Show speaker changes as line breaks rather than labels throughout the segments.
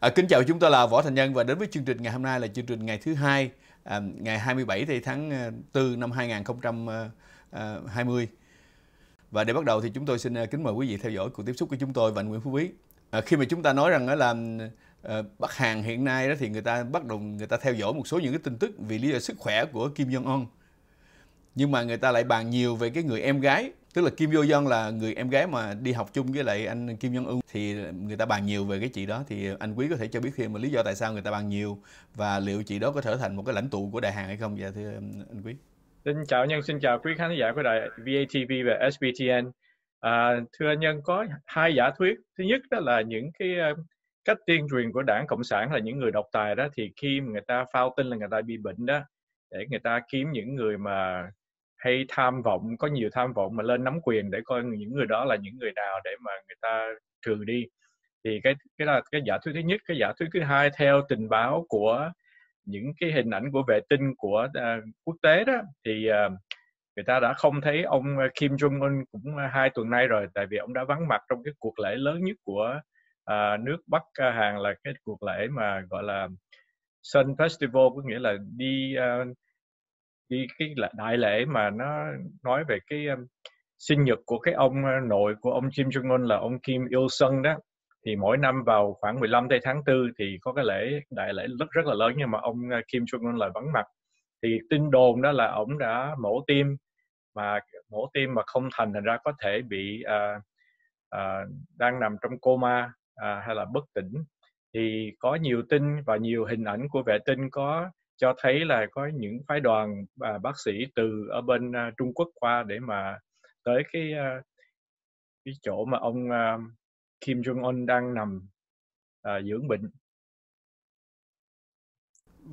À, kính chào chúng ta là Võ Thành Nhân và đến với chương trình ngày hôm nay là chương trình ngày thứ hai à, ngày 27 thì tháng 4 à, năm 2020. À, à, và để bắt đầu thì chúng tôi xin kính mời quý vị theo dõi cuộc tiếp xúc của chúng tôi và anh Nguyễn Phú Quý. À, khi mà chúng ta nói rằng đó là à, Bắc Hàn hiện nay đó thì người ta bắt đầu người ta theo dõi một số những cái tin tức vì lý do sức khỏe của Kim Jong Un. Nhưng mà người ta lại bàn nhiều về cái người em gái tức là Kim Yo Jong là người em gái mà đi học chung với lại anh Kim Jong Un thì người ta bàn nhiều về cái chị đó thì anh Quý có thể cho biết thêm mà lý do tại sao người ta bàn nhiều và liệu chị đó có trở thành một cái lãnh tụ của đại hàng hay không Dạ thưa anh Quý? Xin chào Nhân, xin chào quý khán
giả của đài VATV và SBTN. À, thưa anh Nhân có hai giả thuyết. Thứ nhất đó là những cái ờ, cách tuyên truyền của đảng cộng sản là những người độc tài đó thì khi người ta phao tin là người ta bị bệnh đó để người ta kiếm những người mà hay tham vọng có nhiều tham vọng mà lên nắm quyền để coi những người đó là những người nào để mà người ta trừ đi thì cái cái là cái giả thuyết thứ nhất cái giả thuyết thứ hai theo tình báo của những cái hình ảnh của vệ tinh của uh, quốc tế đó thì uh, người ta đã không thấy ông Kim Jong Un cũng hai tuần nay rồi tại vì ông đã vắng mặt trong cái cuộc lễ lớn nhất của uh, nước Bắc Hàn là cái cuộc lễ mà gọi là Sun Festival có nghĩa là đi uh, cái cái đại lễ mà nó nói về cái um, sinh nhật của cái ông nội của ông Kim Jong Un là ông Kim Il Sung đó thì mỗi năm vào khoảng 15 tây tháng 4 thì có cái lễ đại lễ rất rất là lớn nhưng mà ông Kim Jong Un lại vắng mặt thì tin đồn đó là ông đã mổ tim mà mổ tim mà không thành thành ra có thể bị uh, uh, đang nằm trong coma uh, hay là bất tỉnh thì có nhiều tin và nhiều hình ảnh của vệ tinh có cho thấy là có những phái đoàn à, bác sĩ từ ở bên à, Trung Quốc qua để mà tới cái à, cái chỗ mà ông à, Kim
Jong Un đang nằm à, dưỡng bệnh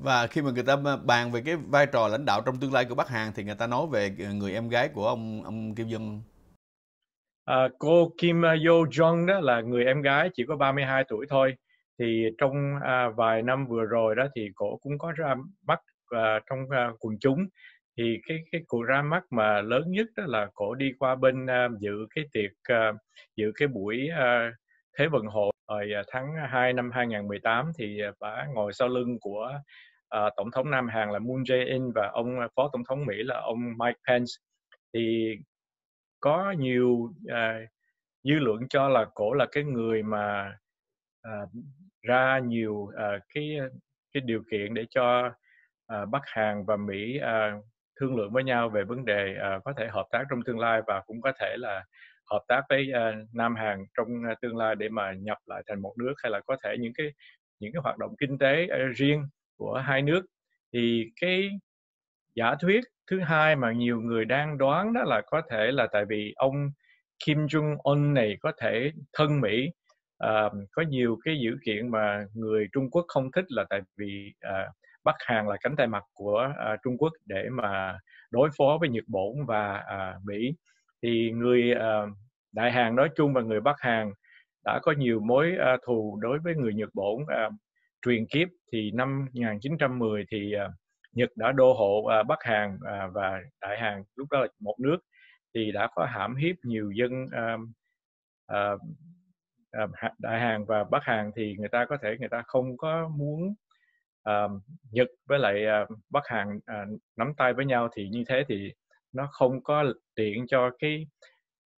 và khi mà người ta bàn về cái vai trò lãnh đạo trong tương lai của Bắc Hàn thì người ta nói về ờ, người em gái của ông ông Kim Jong à, cô Kim Yo Jong đó là người
em gái chỉ có 32 tuổi thôi thì trong à, vài năm vừa rồi đó thì cổ cũng có ra mắt à, trong à, quần chúng thì cái cái cuộc ra mắt mà lớn nhất đó là cổ đi qua bên à, dự cái tiệc à, dự cái buổi à, thế vận hội ở à, tháng 2 năm 2018 thì bà ngồi sau lưng của à, tổng thống Nam Hàn là Moon Jae-in và ông à, phó tổng thống Mỹ là ông Mike Pence thì có nhiều à, dư luận cho là cổ là cái người mà à, ra nhiều uh, cái ờ, cái điều kiện để cho uh, Bắc Hàn và Mỹ uh, thương lượng với nhau về vấn đề uh, có thể hợp tác trong tương lai và cũng có thể là hợp tác với uh, Nam Hàn trong uh, tương lai để mà nhập lại thành một nước hay là có thể những cái những cái hoạt động kinh tế uh, riêng của hai nước thì cái giả thuyết thứ hai mà nhiều người đang đoán đó là có thể là tại vì ông Kim Jong Un này có thể thân Mỹ uh, có nhiều cái dữ kiện mà người Trung Quốc không thích là tại vì uh, Bắc Hàn là cánh tay mặt của uh, Trung Quốc để mà đối phó với Nhật Bản và uh, Mỹ thì người uh, Đại Hàn nói chung và người Bắc Hàn đã có nhiều mối uh, thù đối với người Nhật Bản uh, truyền kiếp thì năm 1910 thì uh, Nhật đã đô hộ uh, Bắc Hàn uh, và Đại Hàn lúc đó là một nước thì đã có hãm hiếp nhiều dân uh, uh, À, đại hàng và bắc hàng thì người ta có thể người ta không có muốn uh, nhật với lại uh, bắc hàn uh, nắm tay với nhau thì như thế thì nó không có tiện cho cái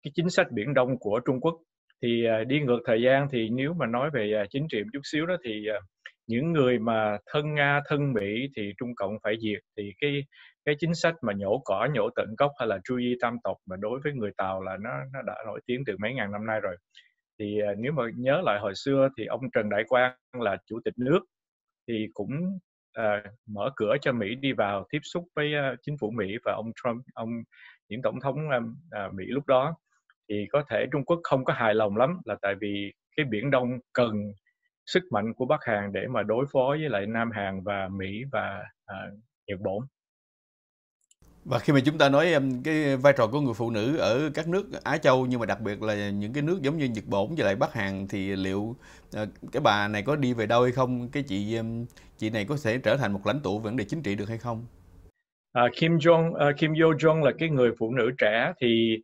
cái chính sách biển đông của trung quốc thì uh, đi ngược thời gian thì nếu mà nói về uh, chính trị một chút xíu đó thì uh, những người mà thân nga thân mỹ thì trung cộng phải diệt thì cái cái chính sách mà nhổ cỏ nhổ tận gốc hay là truy tam tộc mà đối với người tàu là nó nó đã nổi tiếng từ mấy ngàn năm nay rồi thì à, nếu mà nhớ lại hồi xưa thì ông Trần Đại Quang là chủ tịch nước thì cũng à, mở cửa cho Mỹ đi vào tiếp xúc với à, chính phủ Mỹ và ông Trump ông những tổng thống à, à, Mỹ lúc đó thì có thể Trung Quốc không có hài lòng lắm là tại vì cái biển Đông cần sức mạnh của Bắc Hàn để mà đối phó với lại Nam Hàn và Mỹ và à, Nhật Bản
và khi mà chúng ta nói cái vai trò của người phụ nữ ở các nước Á Châu nhưng mà đặc biệt là những cái nước giống như Nhật Bản và lại Bắc Hàn thì liệu ờ, cái bà này có đi về đâu hay không? Cái chị chị này có thể trở thành một lãnh tụ vấn đề chính trị được hay không? À, Kim Jong uh, Kim Yo Jong là cái người phụ nữ
trẻ thì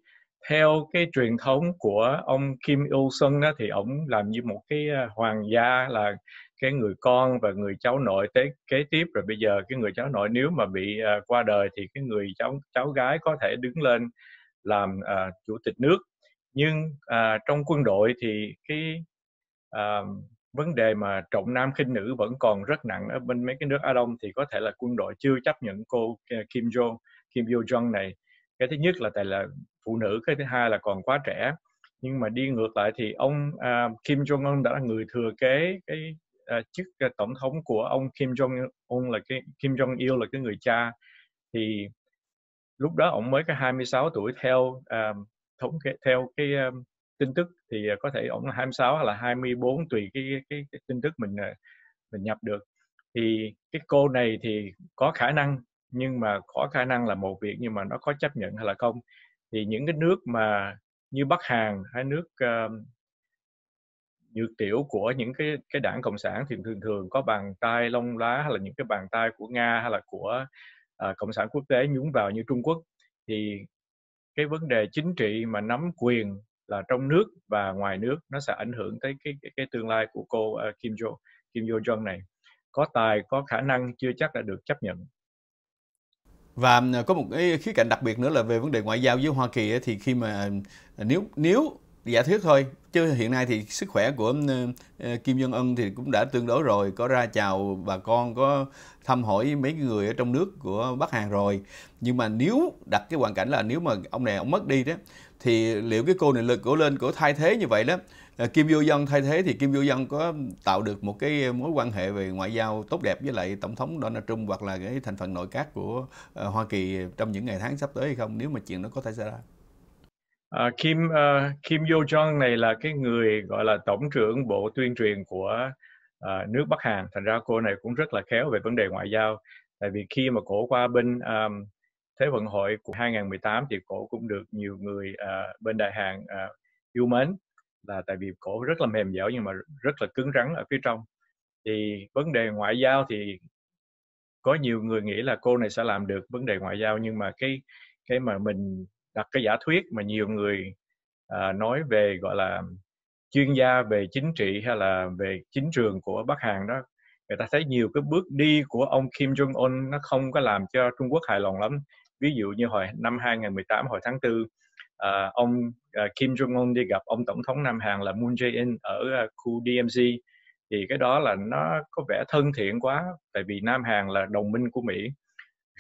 theo cái truyền thống của ông Kim Il Sung đó, thì ông làm như một cái ờ, hoàng gia là cái người con và người cháu nội tế kế tiếp rồi bây giờ cái người cháu nội nếu mà bị uh, qua đời thì cái người cháu cháu gái có thể đứng lên làm uh, chủ tịch nước nhưng uh, trong quân đội thì cái uh, vấn đề mà trọng nam khinh nữ vẫn còn rất nặng ở bên mấy cái nước Á Đông thì có thể là quân đội chưa chấp nhận cô Kim Jo Kim Yo Jong này cái thứ nhất là tại là phụ nữ cái thứ hai là còn quá trẻ nhưng mà đi ngược lại thì ông uh, Kim Jong Un đã là người thừa kế cái uh, chức uh, tổng thống của ông Kim Jong Un là cái Kim Jong Il là cái người cha thì lúc đó ông mới có 26 tuổi theo uh, thống kê theo cái um, tin tức thì à, có thể ông là 26 hoặc là 24 tùy cái, cái, cái, cái tin tức mình uh, mình nhập được thì cái cô này thì có khả năng nhưng mà có khả năng là một việc nhưng mà nó có chấp nhận hay là không thì những cái nước mà như Bắc Hàn hay nước uh, như tiểu của những cái cái đảng cộng sản thì thường thường có bàn tay lông lá hay là những cái bàn tay của nga hay là của uh, cộng sản quốc tế nhúng vào như trung quốc thì cái vấn đề chính trị mà nắm quyền là trong nước và ngoài nước nó sẽ ảnh hưởng tới cái cái, cái tương lai của cô uh, Kim Jo Kim Jo Jong này có tài có khả năng chưa chắc đã được chấp nhận
và à, có một cái khía cạnh đặc biệt nữa là về vấn đề ngoại giao với Hoa Kỳ ấy, thì khi mà nếu nếu giả dạ thuyết thôi chứ hiện nay thì sức khỏe của ừ, ờ, Kim Jong Un thì cũng đã tương đối rồi có ra chào bà con có thăm hỏi mấy người ở trong nước của Bắc Hàn rồi nhưng mà nếu đặt cái hoàn cảnh là nếu mà ông này ông mất đi đó thì liệu cái cô này lực của lên của thay thế như vậy đó ờ, Kim Vô Dân thay thế thì Kim Vô Dân có tạo được một cái mối quan hệ về ngoại giao tốt đẹp với lại Tổng thống Donald Trump hoặc là cái thành phần nội các của ờ, Hoa Kỳ trong những ngày tháng sắp tới hay không nếu mà chuyện nó có thể xảy ra?
À, Kim uh, Kim Yo Jong này là cái người gọi là tổng trưởng bộ tuyên truyền của uh, nước Bắc Hàn. Thành ra cô này cũng rất là khéo về vấn đề ngoại giao. Tại vì khi mà cổ qua bên um, Thế vận hội của 2018 thì cổ cũng được nhiều người uh, bên Đại Hàn uh, yêu mến là tại vì cổ rất là mềm dẻo nhưng mà rất là cứng rắn ở phía trong. Thì vấn đề ngoại giao thì có nhiều người nghĩ là cô này sẽ làm được vấn đề ngoại giao nhưng mà cái cái mà mình đặt cái giả thuyết mà nhiều người à, nói về gọi là chuyên gia về chính trị hay là về chính trường của Bắc Hàn đó người ta thấy nhiều cái bước đi của ông Kim Jong Un nó không có làm cho Trung Quốc hài lòng lắm ví dụ như hồi năm 2018 hồi tháng 4 à, ông à, Kim Jong Un đi gặp ông tổng thống Nam Hàn là Moon Jae-in ở à, khu DMZ thì cái đó là nó có vẻ thân thiện quá tại vì Nam Hàn là đồng minh của Mỹ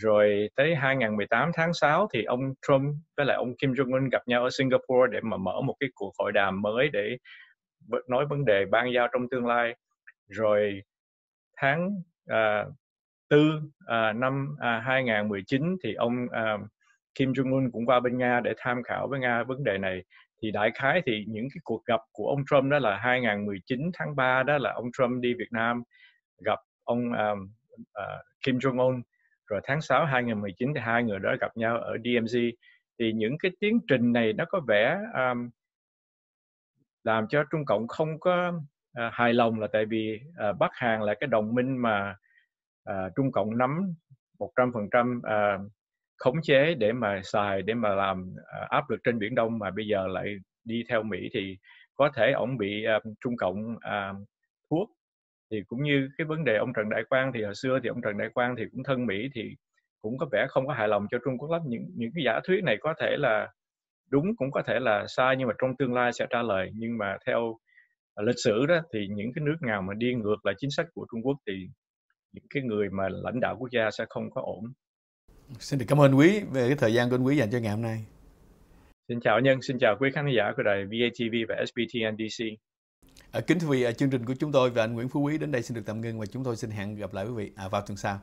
rồi tới 2018 tháng 6 thì ông Trump với lại ông Kim Jong Un gặp nhau ở Singapore để mà mở một cái cuộc hội đàm mới để nói vấn đề ban giao trong tương lai rồi tháng à, tư uh, năm uh, à, 2019 thì ông uh, Kim Jong Un cũng qua bên Nga để tham khảo với Nga vấn đề này thì đại khái thì những cái cuộc gặp của ông Trump đó là 2019 tháng 3 đó là ông Trump đi Việt Nam gặp ông um, uh, Kim Jong Un rồi tháng 6 2019 thì hai người đó gặp nhau ở DMZ thì những cái tiến trình này nó có vẻ um, làm cho Trung Cộng không có uh, hài lòng là tại vì uh, Bắc Hàn là cái đồng minh mà uh, Trung Cộng nắm 100% uh, khống chế để mà xài để mà làm uh, áp lực trên biển Đông mà bây giờ lại đi theo Mỹ thì có thể ông bị uh, Trung Cộng uh, thuốc thì cũng như cái vấn đề ông Trần Đại Quang thì hồi xưa thì ông Trần Đại Quang thì cũng thân Mỹ thì cũng có vẻ không có hài lòng cho Trung Quốc lắm những những cái giả thuyết này có thể là đúng cũng có thể là sai nhưng mà trong tương lai sẽ trả lời nhưng mà theo à, lịch sử đó thì những cái nước nào mà đi ngược lại chính sách của Trung Quốc thì những cái người mà lãnh đạo quốc gia sẽ không có ổn.
Xin được cảm ơn quý về cái thời gian của quý dành cho ngày hôm nay. Xin chào nhân, xin chào quý khán giả của đài VATV và SBTNDC. Kính thưa quý vị, chương trình của chúng tôi và anh Nguyễn Phú Quý đến đây xin được tạm ngưng và chúng tôi xin hẹn gặp lại quý vị à, vào tuần sau.